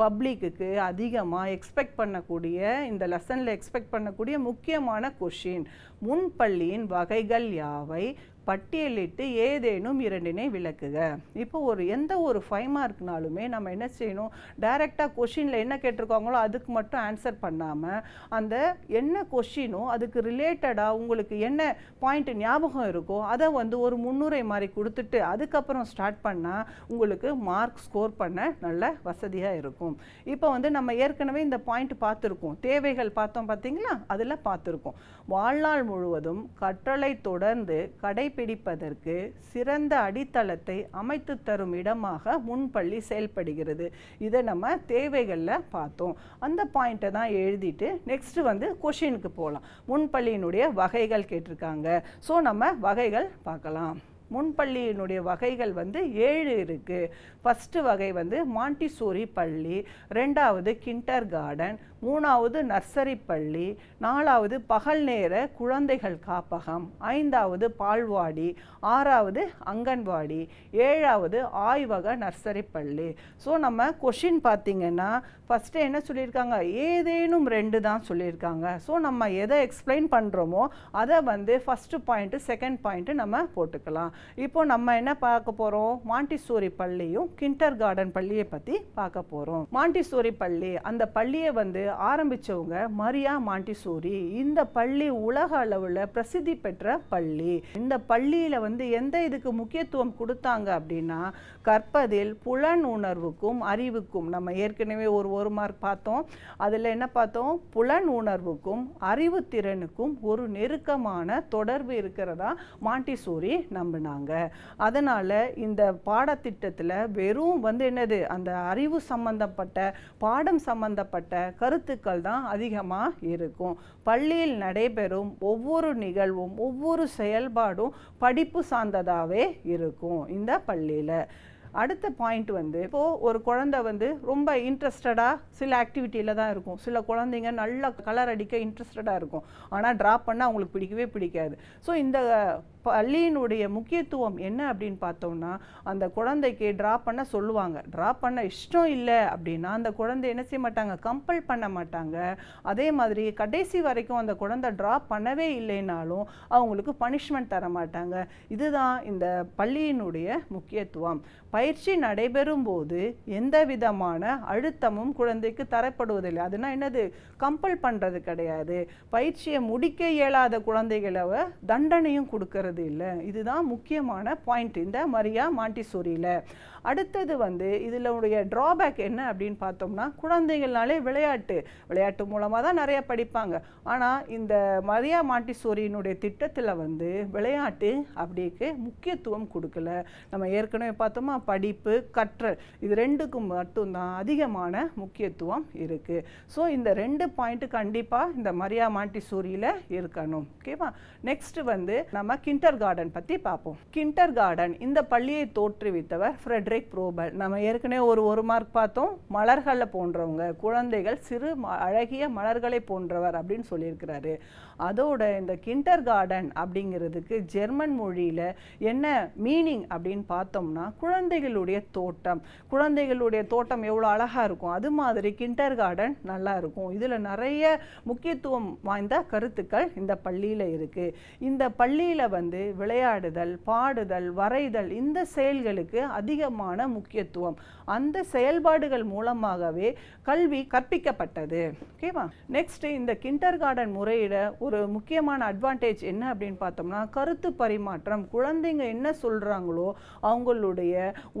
பப்ளிக்குக்கு அதிகமாக எக்ஸ்பெக்ட் பண்ணக்கூடிய இந்த லெசனில் எக்ஸ்பெக்ட் பண்ணக்கூடிய முக்கியமான கொஷின் முன்பள்ளியின் வகைகள் யாவை பட்டியலிட்டு ஏதேனும் இரண்டினை விளக்குக இப்போ ஒரு எந்த ஒரு ஃபைவ் மார்க்னாலுமே நம்ம என்ன செய்யணும் டைரெக்டாக கொஷினில் என்ன கேட்டிருக்காங்களோ அதுக்கு மட்டும் ஆன்சர் பண்ணாமல் அந்த என்ன கொஷினோ அதுக்கு ரிலேட்டடாக உங்களுக்கு என்ன பாயிண்ட் ஞாபகம் இருக்கோ அதை வந்து ஒரு முன்னுரை மாதிரி கொடுத்துட்டு அதுக்கப்புறம் ஸ்டார்ட் பண்ணால் உங்களுக்கு மார்க் ஸ்கோர் பண்ண நல்ல வசதியாக இருக்கும் இப்போ வந்து நம்ம ஏற்கனவே இந்த பாயிண்ட் பார்த்துருக்கோம் தேவைகள் பார்த்தோம் பார்த்தீங்களா அதில் பார்த்துருக்கோம் வாழ்நாள் முழுவதும் கற்றலை தொடர்ந்து கடை கடைபிடிப்பதற்கு சிறந்த அடித்தளத்தை அமைத்து தரும் இடமாக முன்பள்ளி செயல்படுகிறது இதை நம்ம தேவைகளில் பார்த்தோம் அந்த பாயிண்ட்டை தான் எழுதிட்டு நெக்ஸ்ட்டு வந்து கொஷினுக்கு போகலாம் முன்பள்ளியினுடைய வகைகள் கேட்டிருக்காங்க ஸோ நம்ம வகைகள் பார்க்கலாம் முன்பள்ளியினுடைய வகைகள் வந்து ஏழு இருக்குது ஃபஸ்ட்டு வகை வந்து மாண்டிசோரி பள்ளி ரெண்டாவது கிண்டர் கார்டன் மூணாவது நர்சரி பள்ளி நாலாவது பகல் நேர குழந்தைகள் காப்பகம் ஐந்தாவது பால்வாடி ஆறாவது அங்கன்வாடி ஏழாவது ஆய்வக நர்சரி பள்ளி ஸோ நம்ம கொஷின் பார்த்திங்கன்னா ஃபஸ்ட்டு என்ன சொல்லியிருக்காங்க ஏதேனும் ரெண்டு தான் சொல்லியிருக்காங்க ஸோ நம்ம எதை எக்ஸ்பிளைன் பண்ணுறோமோ அதை வந்து ஃபஸ்ட்டு பாயிண்ட்டு செகண்ட் பாயிண்ட்டு நம்ம போட்டுக்கலாம் இப்போது நம்ம என்ன பார்க்க போகிறோம் மாண்டிசோரி பள்ளியும் கிண்டர் கார்டன் பள்ளியை பற்றி பார்க்க போகிறோம் மாண்டிசோரி பள்ளி அந்த பள்ளியை வந்து ஆரம்பித்தவங்க மரியா மாண்டிசோரி இந்த பள்ளி உலக அளவில் பிரசித்தி பெற்ற பள்ளி இந்த பள்ளியில் வந்து எந்த இதுக்கு முக்கியத்துவம் கொடுத்தாங்க அப்படின்னா கற்பதில் புலன் உணர்வுக்கும் அறிவுக்கும் நம்ம ஏற்கனவே ஒரு ஒரு மார்க் பார்த்தோம் அதில் என்ன பார்த்தோம் புலன் உணர்வுக்கும் அறிவு திறனுக்கும் ஒரு நெருக்கமான தொடர்பு இருக்கிறதா மாண்டிசோரி நம்பினாங்க அதனால் இந்த பாடத்திட்டத்தில் வெறும் வந்து என்னது அந்த அறிவு சம்பந்தப்பட்ட பாடம் சம்பந்தப்பட்ட கருத்து கருத்துக்கள் தான் அதிகமாக இருக்கும் பள்ளியில் நடைபெறும் ஒவ்வொரு நிகழ்வும் ஒவ்வொரு செயல்பாடும் படிப்பு சார்ந்ததாகவே இருக்கும் இந்த பள்ளியில் அடுத்த பாயிண்ட் வந்து இப்போது ஒரு குழந்தை வந்து ரொம்ப இன்ட்ரெஸ்டடாக சில ஆக்டிவிட்டியில் தான் இருக்கும் சில குழந்தைங்க நல்ல கலர் அடிக்க இன்ட்ரெஸ்டடாக இருக்கும் ஆனால் ட்ராப் பண்ணால் அவங்களுக்கு பிடிக்கவே பிடிக்காது ஸோ இந்த பள்ளியினுடைய முக்கியத்துவம் என்ன அப்படின்னு பார்த்தோம்னா அந்த குழந்தைக்கு ட்ரா பண்ண சொல்லுவாங்க ட்ரா பண்ண இஷ்டம் இல்லை அப்படின்னா அந்த குழந்தை என்ன செய்ய மாட்டாங்க கம்பல் பண்ண மாட்டாங்க அதே மாதிரி கடைசி வரைக்கும் அந்த குழந்தை ட்ரா பண்ணவே இல்லைனாலும் அவங்களுக்கு பனிஷ்மெண்ட் தர மாட்டாங்க இதுதான் இந்த பள்ளியினுடைய முக்கியத்துவம் பயிற்சி நடைபெறும் போது எந்த விதமான அழுத்தமும் குழந்தைக்கு தரப்படுவதில்லை அதுனா என்னது கம்பல் பண்ணுறது கிடையாது பயிற்சியை முடிக்க இயலாத குழந்தைகளை தண்டனையும் கொடுக்கறது பண்ணுறது இல்லை இதுதான் முக்கியமான பாயிண்ட் இந்த மரியா மாண்டிசோரியில் அடுத்தது வந்து இதில் உடைய ட்ராபேக் என்ன அப்படின்னு பார்த்தோம்னா குழந்தைகள்னாலே விளையாட்டு விளையாட்டு மூலமாக தான் நிறைய படிப்பாங்க ஆனால் இந்த மரியா மாட்டிசோரியினுடைய திட்டத்தில் வந்து விளையாட்டு அப்படிக்கு முக்கியத்துவம் கொடுக்கல நம்ம ஏற்கனவே பார்த்தோமா படிப்பு கற்றல் இது ரெண்டுக்கும் மட்டும்தான் அதிகமான முக்கியத்துவம் இருக்குது ஸோ இந்த ரெண்டு பாயிண்ட்டு கண்டிப்பாக இந்த மரியா மாட்டிசோரியில் இருக்கணும் ஓகேவா நெக்ஸ்ட் வந்து நம்ம கிண்டர் கார்டன் பற்றி பார்ப்போம் கிண்டர் கார்டன் இந்த பள்ளியை தோற்றுவித்தவர் ஃப்ரெட் ஒன்றை புரோபல் நம்ம ஏற்கனவே ஒரு ஒரு மார்க் பார்த்தோம் மலர்களை போன்றவங்க குழந்தைகள் சிறு அழகிய மலர்களை போன்றவர் அப்படின்னு சொல்லியிருக்கிறாரு அதோட இந்த கிண்டர் கார்டன் அப்படிங்கிறதுக்கு ஜெர்மன் மொழியில் என்ன மீனிங் அப்படின்னு பார்த்தோம்னா குழந்தைகளுடைய தோட்டம் குழந்தைகளுடைய தோட்டம் எவ்வளோ அழகாக இருக்கும் அது மாதிரி கிண்டர் கார்டன் நல்லா இருக்கும் இதில் நிறைய முக்கியத்துவம் வாய்ந்த கருத்துக்கள் இந்த பள்ளியில் இருக்குது இந்த பள்ளியில் வந்து விளையாடுதல் பாடுதல் வரைதல் இந்த செயல்களுக்கு அதிகமான முக்கியத்துவம் அந்த செயல்பாடுகள் மூலமாகவே கல்வி கற்பிக்கப்பட்டது ஓகேவா நெக்ஸ்ட் இந்த கிண்டர் கார்டன் முறையிட ஒரு முக்கியமான அட்வான்டேஜ் என்ன அப்படின்னு பார்த்தோம்னா கருத்து பரிமாற்றம் குழந்தைங்க என்ன சொல்கிறாங்களோ அவங்களுடைய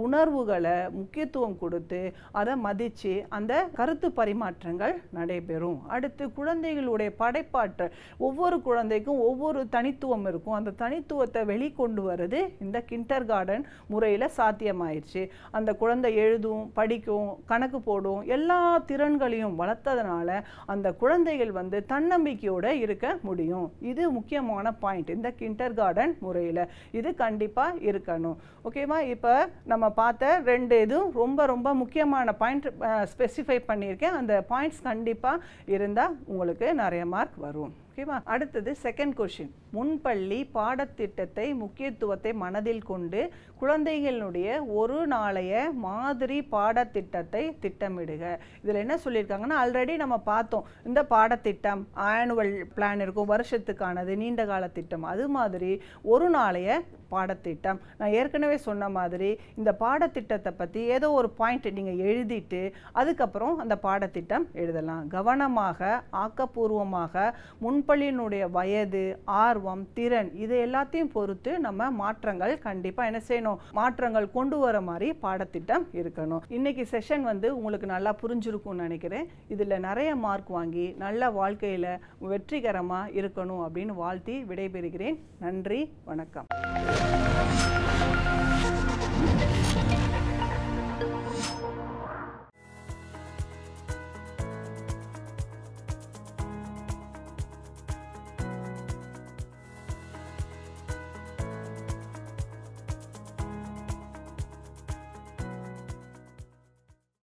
உணர்வுகளை முக்கியத்துவம் கொடுத்து அதை மதித்து அந்த கருத்து பரிமாற்றங்கள் நடைபெறும் அடுத்து குழந்தைகளுடைய படைப்பாற்ற ஒவ்வொரு குழந்தைக்கும் ஒவ்வொரு தனித்துவம் இருக்கும் அந்த தனித்துவத்தை வெளிக்கொண்டு வர்றது இந்த கிண்டர் கார்டன் முறையில் சாத்தியமாயிடுச்சு அந்த குழந்தை எழுதும் படிக்கும் கணக்கு போடும் எல்லா திறன்களையும் வளர்த்ததுனால அந்த குழந்தைகள் வந்து தன்னம்பிக்கையோடு இருக்க முடியும் இது முக்கியமான பாயிண்ட் இந்த கிண்டர் கார்டன் முறையில் இது கண்டிப்பாக இருக்கணும் ஓகேவா இப்போ நம்ம பார்த்த ரெண்டு இதுவும் ரொம்ப ரொம்ப முக்கியமான பாயிண்ட் ஸ்பெசிஃபை பண்ணியிருக்கேன் அந்த பாயிண்ட்ஸ் கண்டிப்பாக இருந்தால் உங்களுக்கு நிறைய மார்க் வரும் ஓகேவா அடுத்தது செகண்ட் கொஷின் முன்பள்ளி பாடத்திட்டத்தை முக்கியத்துவத்தை மனதில் கொண்டு குழந்தைகளுடைய ஒரு நாளைய மாதிரி பாடத்திட்டத்தை திட்டமிடுக இதில் என்ன சொல்லியிருக்காங்கன்னா ஆல்ரெடி நம்ம பார்த்தோம் இந்த பாடத்திட்டம் ஆனுவல் பிளான் இருக்கும் வருஷத்துக்கானது நீண்ட கால திட்டம் அது மாதிரி ஒரு நாளைய பாடத்திட்டம் நான் ஏற்கனவே சொன்ன மாதிரி இந்த பாடத்திட்டத்தை பற்றி ஏதோ ஒரு பாயிண்ட் நீங்கள் எழுதிட்டு அதுக்கப்புறம் அந்த பாடத்திட்டம் எழுதலாம் கவனமாக ஆக்கப்பூர்வமாக முன்பள்ளியினுடைய வயது ஆர்வம் திறன் இது எல்லாத்தையும் பொறுத்து நம்ம மாற்றங்கள் கண்டிப்பாக என்ன செய்யணும் மாற்றங்கள் கொண்டு வர மாதிரி பாடத்திட்டம் இருக்கணும் இன்னைக்கு செஷன் வந்து உங்களுக்கு நல்லா புரிஞ்சிருக்கும்னு நினைக்கிறேன் இதில் நிறைய மார்க் வாங்கி நல்ல வாழ்க்கையில் வெற்றிகரமாக இருக்கணும் அப்படின்னு வாழ்த்தி விடைபெறுகிறேன் நன்றி வணக்கம் Thank you.